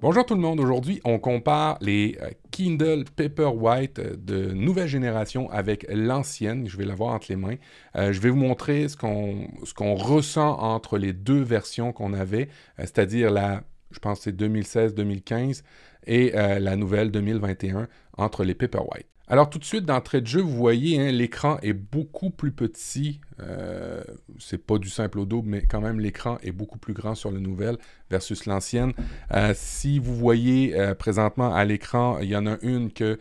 Bonjour tout le monde, aujourd'hui on compare les euh, Kindle Paperwhite euh, de nouvelle génération avec l'ancienne, je vais l'avoir entre les mains. Euh, je vais vous montrer ce qu'on ressent entre les deux versions qu'on avait, c'est-à-dire la, je pense c'est 2016-2015 et la nouvelle 2021 entre les Paperwhite. Alors tout de suite, d'entrée de jeu, vous voyez, hein, l'écran est beaucoup plus petit. Euh, c'est pas du simple au double, mais quand même, l'écran est beaucoup plus grand sur le nouvelle versus l'ancienne. Euh, si vous voyez euh, présentement à l'écran, il y en a une que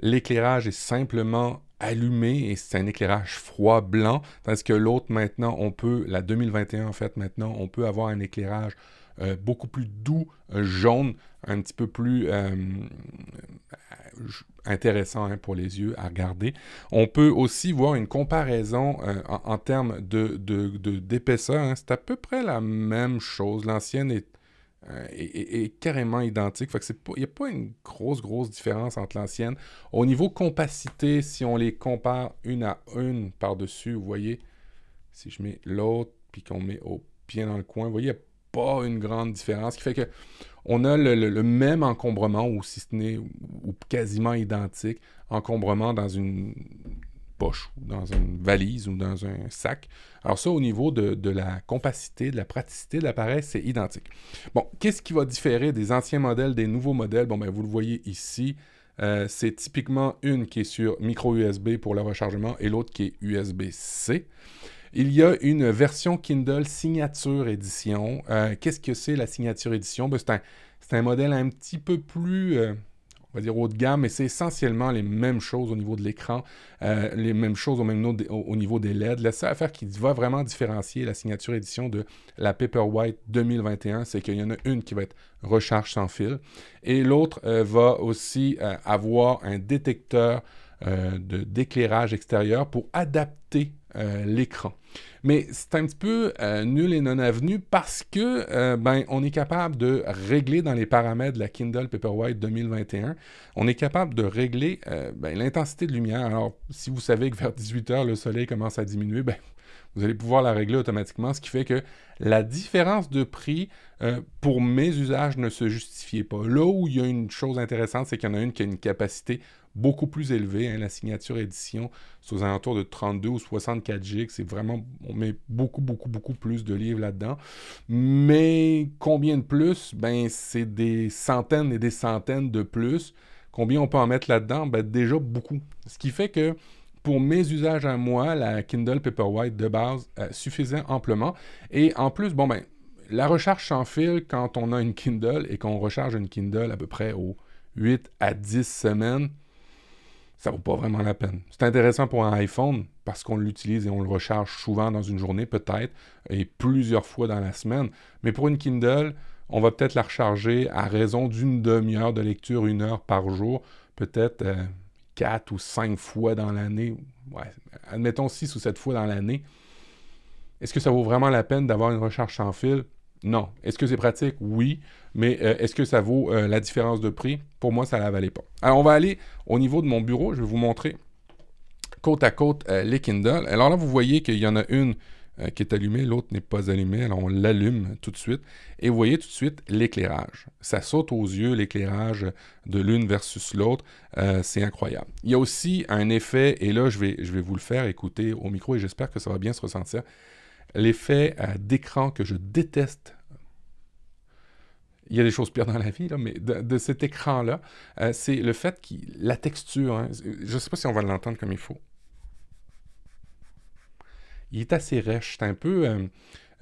l'éclairage est simplement allumé et c'est un éclairage froid blanc, tandis que l'autre maintenant, on peut, la 2021 en fait maintenant, on peut avoir un éclairage euh, beaucoup plus doux, euh, jaune, un petit peu plus euh, intéressant hein, pour les yeux à regarder. On peut aussi voir une comparaison en, termes d'épaisseur. De, de, hein. C'est à peu près la même chose. L'ancienne est carrément identique. Il n'y a pas une grosse, grosse différence entre l'ancienne. Au niveau compacité, si on les compare une à une par-dessus, vous voyez, si je mets l'autre, puis qu'on met au pied dans le coin, vous voyez, il n'y a pas une grande différence. qui fait que on a le, même encombrement, ou si ce n'est, ou, quasiment identique, encombrement dans une poche, ou dans une valise, ou dans un sac. Alors ça, au niveau de, la compacité, de la praticité de l'appareil, c'est identique. Bon, qu'est-ce qui va différer des anciens modèles, des nouveaux modèles? Bon, ben, vous le voyez ici. Euh, c'est typiquement une qui est sur micro USB pour le rechargement et l'autre qui est USB-C. Il y a une version Kindle signature Edition. Euh, qu'est-ce que c'est la signature Edition ben, c'est un, modèle un petit peu plus... Euh, on va dire haut de gamme, mais c'est essentiellement les mêmes choses au niveau de l'écran, euh, les mêmes choses au, niveau des LED. La seule affaire qui va vraiment différencier la signature Edition de la Paperwhite 2021, c'est qu'il y en a une qui va être recharge sans fil et l'autre va aussi avoir un détecteur d'éclairage extérieur pour adapter l'écran. Mais c'est un petit peu euh, nul et non avenu parce que euh, ben, on est capable de régler dans les paramètres de la Kindle Paperwhite 2021, on est capable de régler euh, ben, l'intensité de lumière. Alors, si vous savez que vers 18h, le soleil commence à diminuer, ben, vous allez pouvoir la régler automatiquement, ce qui fait que la différence de prix pour mes usages ne se justifiait pas. Là où il y a une chose intéressante, c'est qu'il y en a une qui a une capacité beaucoup plus élevé. Hein, la signature édition, c'est aux alentours de 32 ou 64 gigs. C'est vraiment, on met beaucoup, beaucoup, beaucoup plus de livres là-dedans. Mais combien de plus Ben, c'est des centaines et des centaines de plus. Combien on peut en mettre là-dedans Ben, déjà beaucoup. Ce qui fait que pour mes usages à moi, la Kindle Paperwhite de base euh, suffisait amplement. Et en plus, bon ben, la recharge sans fil quand on a une Kindle et qu'on recharge une Kindle à peu près aux 8 à 10 semaines, ça vaut pas vraiment la peine. C'est intéressant pour un iPhone parce qu'on l'utilise et on le recharge souvent dans une journée peut-être et plusieurs fois dans la semaine. Mais pour une Kindle, on va peut-être la recharger à raison d'une demi-heure de lecture, une heure par jour, peut-être euh, quatre ou cinq fois dans l'année. admettons six ou sept fois dans l'année. Est-ce que ça vaut vraiment la peine d'avoir une recharge sans fil? Non. Est-ce que c'est pratique? Oui. Mais euh, est-ce que ça vaut euh, la différence de prix? Pour moi, ça ne la valait pas. Alors, on va aller au niveau de mon bureau. Je vais vous montrer côte à côte euh, les Kindle. Alors là, vous voyez qu'il y en a une qui est allumée, l'autre n'est pas allumée. Alors, on l'allume tout de suite. Et vous voyez tout de suite l'éclairage. Ça saute aux yeux, l'éclairage de l'une versus l'autre. C'est incroyable. Il y a aussi un effet, et là, je vais, je vais vous le faire écouter au micro et j'espère que ça va bien se ressentir l'effet euh, d'écran que je déteste il y a des choses pires dans la vie, mais de, cet écran-là, euh, c'est le fait que la texture, hein, je ne sais pas si on va l'entendre comme il faut. Il est assez rêche, c'est un peu...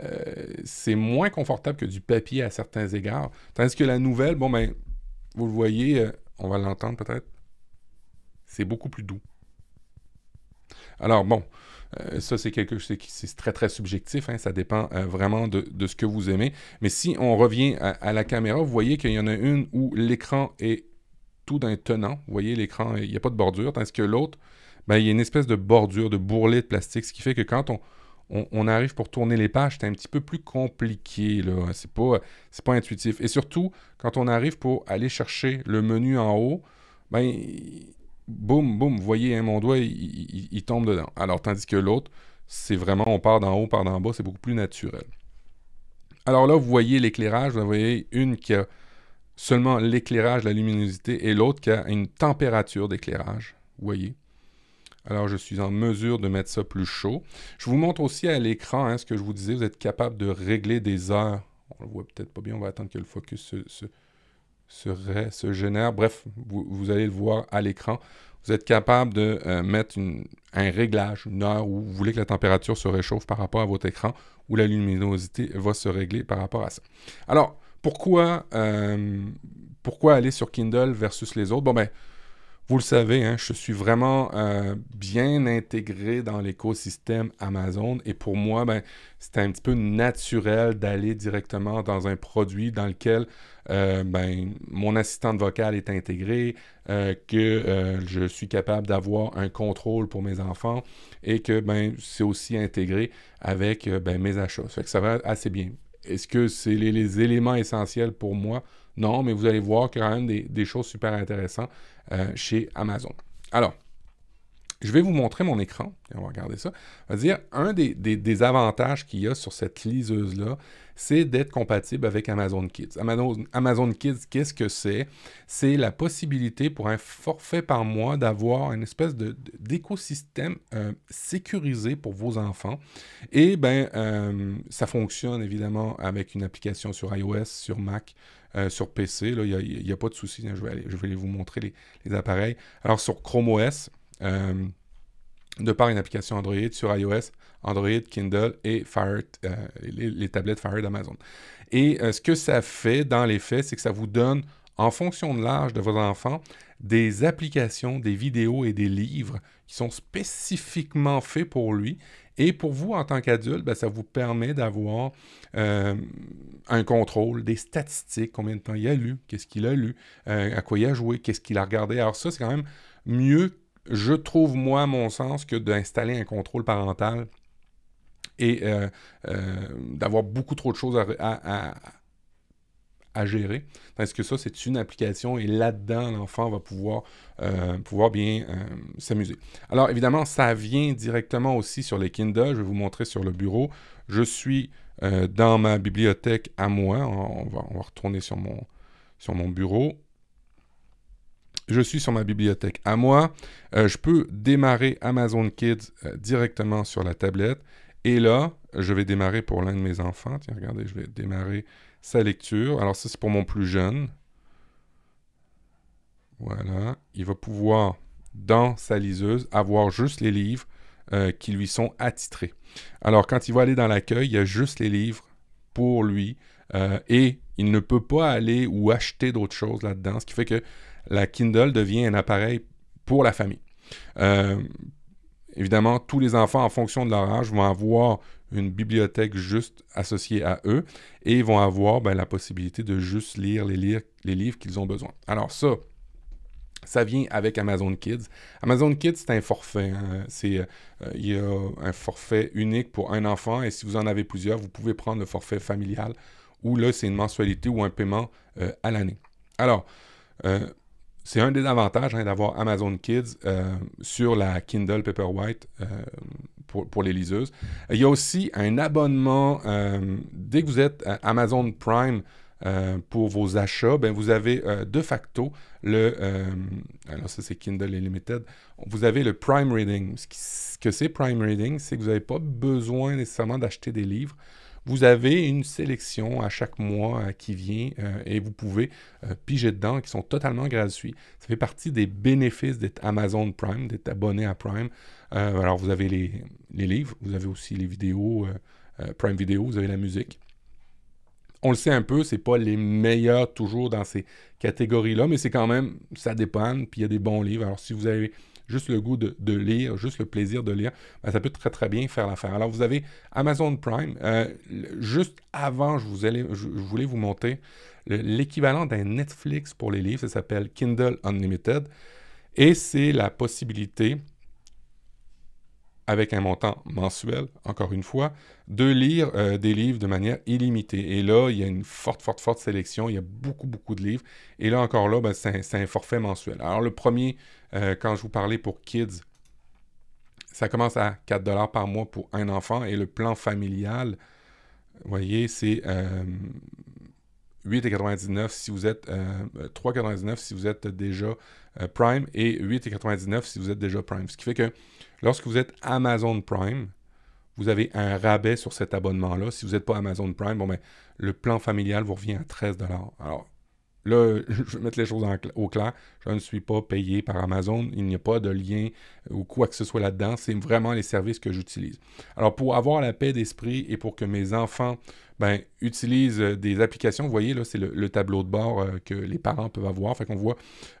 Euh, c'est moins confortable que du papier à certains égards. Tandis que la nouvelle, bon ben, vous le voyez, on va l'entendre peut-être. C'est beaucoup plus doux. Alors bon, euh, ça, c'est quelque chose qui c'est très, très subjectif. Hein. ça dépend euh, vraiment de, ce que vous aimez. Mais si on revient à, la caméra, vous voyez qu'il y en a une où l'écran est tout d'un tenant. Vous voyez, l'écran, il n'y a pas de bordure. Tandis que l'autre, ben, il y a une espèce de bordure, de bourrelet de plastique. Ce qui fait que quand on, on, arrive pour tourner les pages, c'est un petit peu plus compliqué. Ce n'est pas, intuitif. Et surtout, quand on arrive pour aller chercher le menu en haut, ben, boum, boum, vous voyez, hein, mon doigt, il, tombe dedans. Alors, tandis que l'autre, c'est vraiment, on part d'en haut, part d'en bas, c'est beaucoup plus naturel. Alors là, vous voyez l'éclairage, vous voyez une qui a seulement l'éclairage, la luminosité, et l'autre qui a une température d'éclairage, vous voyez. Alors, je suis en mesure de mettre ça plus chaud. Je vous montre aussi à l'écran hein, ce que je vous disais. Vous êtes capable de régler des heures. On le voit peut-être pas bien. On va attendre que le focus se, se, génère. Bref, vous, allez le voir à l'écran. Vous êtes capable de euh, mettre un réglage, une heure où vous voulez que la température se réchauffe par rapport à votre écran, où la luminosité va se régler par rapport à ça. Alors, pourquoi, euh, pourquoi aller sur Kindle versus les autres? Bon, ben, vous le savez, hein, je suis vraiment euh, bien intégré dans l'écosystème Amazon et pour moi, ben, un petit peu naturel d'aller directement dans un produit dans lequel euh, ben, mon assistante vocale est intégrée, euh, que je suis capable d'avoir un contrôle pour mes enfants et que ben, c'est aussi intégré avec ben, mes achats. Ça, fait que ça va assez bien. Est-ce que c'est les éléments essentiels pour moi? Non, mais vous allez voir quand même des, choses super intéressantes euh, chez Amazon. Alors, je vais vous montrer mon écran, et on va regarder ça. On va dire, un des, avantages qu'il y a sur cette liseuse-là, c'est d'être compatible avec Amazon Kids. Amazon, Kids, qu'est-ce que c'est? C'est la possibilité pour un forfait par mois d'avoir une espèce d'écosystème euh, sécurisé pour vos enfants. Et bien, euh, ça fonctionne évidemment avec une application sur iOS, sur Mac, euh, sur PC. Il n'y a, pas de souci, hein, je, vais vous montrer les, les appareils. Alors, sur Chrome OS, euh, de par une application Android sur iOS, Android, Kindle et Fire, euh, les, tablettes Fire d'Amazon. Et euh, ce que ça fait dans les faits, c'est que ça vous donne, en fonction de l'âge de vos enfants, des applications, des vidéos et des livres qui sont spécifiquement faits pour lui et pour vous, en tant qu'adulte, ben, ça vous permet d'avoir un contrôle, des statistiques, combien de temps il a lu, qu'est-ce qu'il a lu, à quoi il a joué, qu'est-ce qu'il a regardé. Alors ça, c'est quand même mieux je trouve, moi, mon sens, que d'installer un contrôle parental et euh, euh, d'avoir beaucoup trop de choses à, gérer. Parce que ça, c'est une application et là-dedans, l'enfant va pouvoir, euh, pouvoir bien s'amuser. Alors, évidemment, ça vient directement aussi sur les Kindle. Je vais vous montrer sur le bureau. Je suis dans ma bibliothèque à moi. On va, retourner sur sur mon bureau je suis sur ma bibliothèque à moi. Euh, je peux démarrer Amazon Kids euh, directement sur la tablette. Et là, je vais démarrer pour l'un de mes enfants. Tiens, regardez, je vais démarrer sa lecture. Alors ça, c'est pour mon plus jeune. Voilà. Il va pouvoir, dans sa liseuse, avoir juste les livres euh, qui lui sont attitrés. Alors, quand il va aller dans l'accueil, il y a juste les livres pour lui et il ne peut pas aller ou acheter d'autres choses là-dedans, ce qui fait que la Kindle devient un appareil pour la famille. Euh, évidemment, tous les enfants, en fonction de leur âge, vont avoir une bibliothèque juste associée à eux et ils vont avoir ben, la possibilité de juste lire les, livres qu'ils ont besoin. Alors ça, ça vient avec Amazon Kids. Amazon Kids, c'est un forfait. Hein. C'est, euh, il y a un forfait unique pour un enfant et si vous en avez plusieurs, vous pouvez prendre le forfait familial ou là, c'est une mensualité ou un paiement euh, à l'année. Alors, c'est un des avantages hein, d'avoir Amazon Kids euh, sur la Kindle Paperwhite euh, pour, les liseuses. Il y a aussi un abonnement, euh, dès que vous êtes Amazon Prime pour vos achats, ben, vous avez de facto le... ça c'est Kindle Unlimited. Vous avez le Prime Reading. Ce, ce que c'est Prime Reading, c'est que vous n'avez pas besoin nécessairement d'acheter des livres vous avez une sélection à chaque mois euh, qui vient euh, et vous pouvez euh, piger dedans qui sont totalement gratuits. Ça fait partie des bénéfices d'être Amazon Prime, d'être abonné à Prime. alors, vous avez les, livres, vous avez aussi les vidéos, Prime Vidéo, vous avez la musique on le sait un peu, ce n'est pas les meilleurs toujours dans ces catégories-là, mais c'est quand même, ça dépanne, puis il y a des bons livres. Alors, si vous avez juste le goût de, lire, juste le plaisir de lire, ben, ça peut très très bien faire l'affaire. Alors vous avez Amazon Prime. Euh, juste avant, je, vous je voulais vous montrer l'équivalent d'un Netflix pour les livres. Ça s'appelle Kindle Unlimited. Et c'est la possibilité avec un montant mensuel, encore une fois, de lire euh, des livres de manière illimitée. Et là, il y a une forte, forte, forte sélection. Il y a beaucoup, beaucoup de livres. Et là, encore là, ben, c'est un, forfait mensuel. Alors, le premier, euh, quand je vous parlais pour Kids, ça commence à 4 par mois pour un enfant. Et le plan familial, vous voyez, c'est euh, 8,99 si vous êtes 3,99 euh, euh, si vous êtes déjà euh, Prime et 8,99 si vous êtes déjà Prime. Ce qui fait que lorsque vous êtes Amazon Prime, vous avez un rabais sur cet abonnement-là. Si vous n'êtes pas Amazon Prime, bon ben, le plan familial vous revient à 13 Alors là, je vais mettre les choses au clair. Je ne suis pas payé par Amazon. Il n'y a pas de lien ou quoi que ce soit là-dedans. C'est vraiment les services que j'utilise. Alors pour avoir la paix d'esprit et pour que mes enfants ben, utilise euh, des applications. Vous voyez, là, c'est le, tableau de bord euh, que les parents peuvent avoir. Fait qu'on voit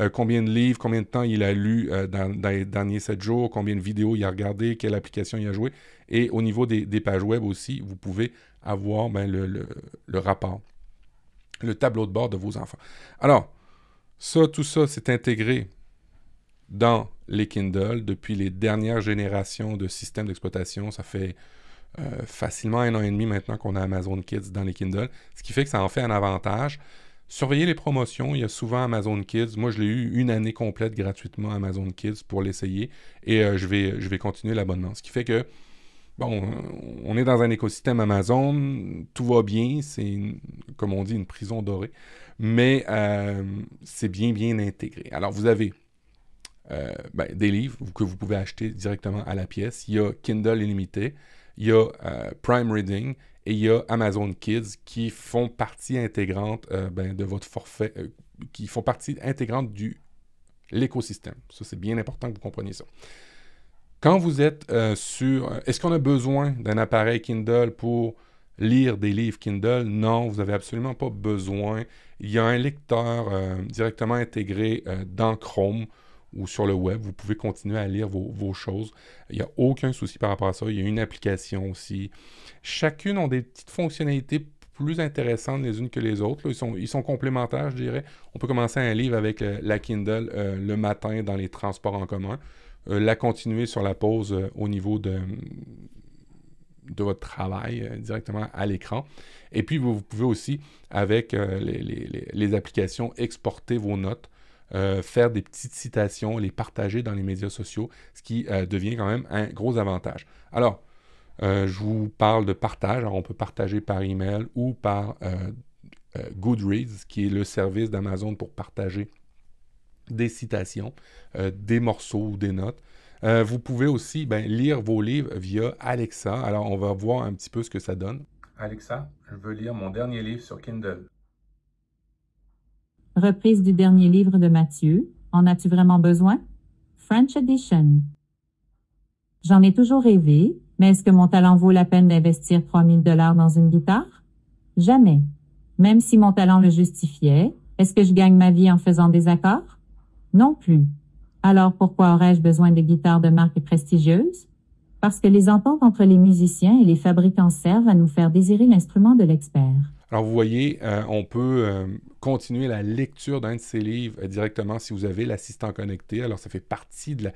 euh, combien de livres, combien de temps il a lu dans, les derniers 7 jours, combien de vidéos il a regardé, quelle application il a joué. Et au niveau des, pages web aussi, vous pouvez avoir ben, le, le rapport, le tableau de bord de vos enfants. Alors, ça, tout ça, c'est intégré dans les Kindle depuis les dernières générations de systèmes d'exploitation. Ça fait euh, facilement un an et demi maintenant qu'on a Amazon Kids dans les Kindle, ce qui fait que ça en fait un avantage. Surveillez les promotions, il y a souvent Amazon Kids. Moi, je l'ai eu une année complète gratuitement Amazon Kids pour l'essayer et euh, je, vais, je vais continuer l'abonnement. Ce qui fait que, bon, on est dans un écosystème Amazon, tout va bien, c'est, comme on dit, une prison dorée, mais euh, c'est bien, bien intégré. Alors, vous avez ben, des livres que vous pouvez acheter directement à la pièce. Il y a Kindle illimité il y a euh, Prime Reading et il y a Amazon Kids qui font partie intégrante euh, ben, de votre forfait, euh, qui font partie intégrante de l'écosystème. Ça, c'est bien important que vous compreniez ça. Quand vous êtes sur... Est-ce qu'on a besoin d'un appareil Kindle pour lire des livres Kindle? Non, vous n'avez absolument pas besoin. Il y a un lecteur directement intégré dans Chrome ou sur le web, vous pouvez continuer à lire vos, choses. Il n'y a aucun souci par rapport à ça. Il y a une application aussi. Chacune ont des petites fonctionnalités plus intéressantes les unes que les autres. ils, sont, ils sont complémentaires, je dirais. On peut commencer un livre avec euh, la Kindle euh, le matin dans les transports en commun, euh, la continuer sur la pause au niveau de, de votre travail directement à l'écran. Et puis, vous, pouvez aussi, avec les applications, exporter vos notes euh, faire des petites citations, les partager dans les médias sociaux, ce qui euh, devient quand même un gros avantage. Alors, euh, je vous parle de partage. Alors, on peut partager par email ou par Goodreads, qui est le service d'Amazon pour partager des citations, des morceaux ou des notes. vous pouvez aussi ben, lire vos livres via Alexa. Alors, on va voir un petit peu ce que ça donne. Alexa, je veux lire mon dernier livre sur Kindle. Reprise du dernier livre de Mathieu, En as-tu vraiment besoin? French Edition. J'en ai toujours rêvé, mais est-ce que mon talent vaut la peine d'investir 3000 dollars dans une guitare? Jamais. Même si mon talent le justifiait, est-ce que je gagne ma vie en faisant des accords? Non plus. Alors pourquoi aurais-je besoin de guitares de marque prestigieuse? Parce que les ententes entre les musiciens et les fabricants servent à nous faire désirer l'instrument de l'expert. Alors, vous voyez, euh, on peut euh, continuer la lecture d'un de ces livres euh, directement si vous avez l'assistant connecté. Alors, ça fait partie de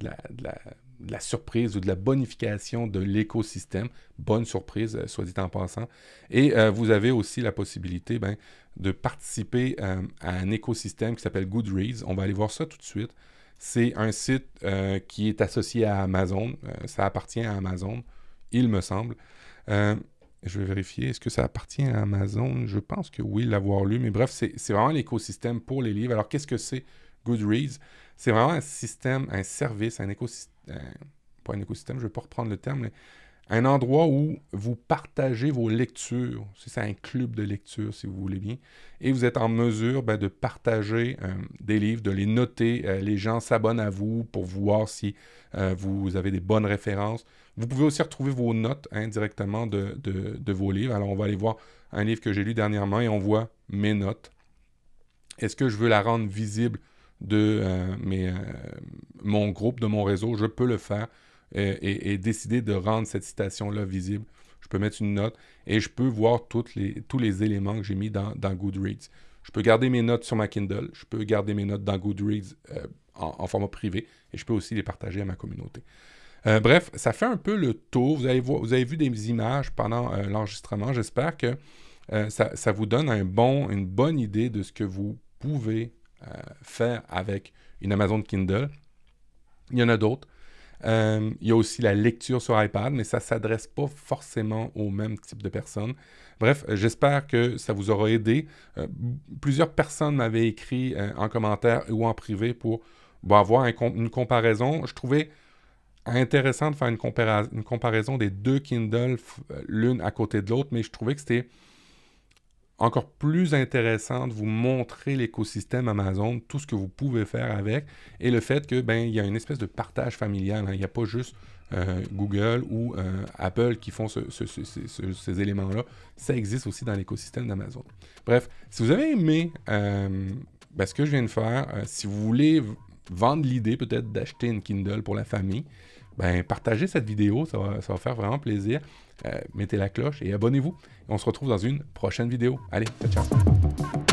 la, surprise ou de la bonification de l'écosystème. Bonne surprise, soit dit en passant. Et vous avez aussi la possibilité ben, de participer à un écosystème qui s'appelle Goodreads. On va aller voir ça tout de suite. C'est un site qui est associé à Amazon. ça appartient à Amazon, il me semble je vais vérifier, est-ce que ça appartient à Amazon? Je pense que oui, l'avoir lu, mais bref, c'est vraiment l'écosystème pour les livres. Alors, qu'est-ce que c'est Goodreads? C'est vraiment un système, un service, un écosystème, pas un écosystème, je ne vais pas reprendre le terme, mais un endroit où vous partagez vos lectures. C'est un club de lecture, si vous voulez bien. Et vous êtes en mesure ben, de partager euh, des livres, de les noter. Euh, les gens s'abonnent à vous pour voir si euh, vous avez des bonnes références. Vous pouvez aussi retrouver vos notes hein, directement de, vos livres. Alors, on va aller voir un livre que j'ai lu dernièrement et on voit mes notes. Est-ce que je veux la rendre visible de euh, euh, mon groupe, de mon réseau? Je peux le faire euh, et, décider de rendre cette citation-là visible. Je peux mettre une note et je peux voir toutes les, tous les éléments que j'ai mis dans, Goodreads. Je peux garder mes notes sur ma Kindle, je peux garder mes notes dans Goodreads en format privé et je peux aussi les partager à ma communauté. Euh, bref, ça fait un peu le tour. Vous avez, vu des images pendant euh, l'enregistrement. J'espère que euh, ça, vous donne une bonne idée de ce que vous pouvez faire avec une Amazon Kindle. Il y en a d'autres. il y a aussi la lecture sur iPad, mais ça ne s'adresse pas forcément au même type de personnes. Bref, j'espère que ça vous aura aidé. plusieurs personnes m'avaient écrit en commentaire ou en privé pour avoir une comparaison. Je trouvais intéressant de faire une, comparaison des deux Kindle euh, l'une à côté de l'autre, mais je trouvais que c'était encore plus intéressant de vous montrer l'écosystème Amazon, tout ce que vous pouvez faire avec, et le fait que ben il y a une espèce de partage familial. Hein. Il n'y a pas juste euh, Google ou euh, Apple qui font ces éléments-là. Ça existe aussi dans l'écosystème d'Amazon. Bref, si vous avez aimé ben, ce que je viens de faire, si vous voulez vendre l'idée peut-être d'acheter une Kindle pour la famille, ben, partagez cette vidéo, ça va, faire vraiment plaisir. Euh, mettez la cloche et abonnez-vous. On se retrouve dans une prochaine vidéo. Allez, ciao, ciao.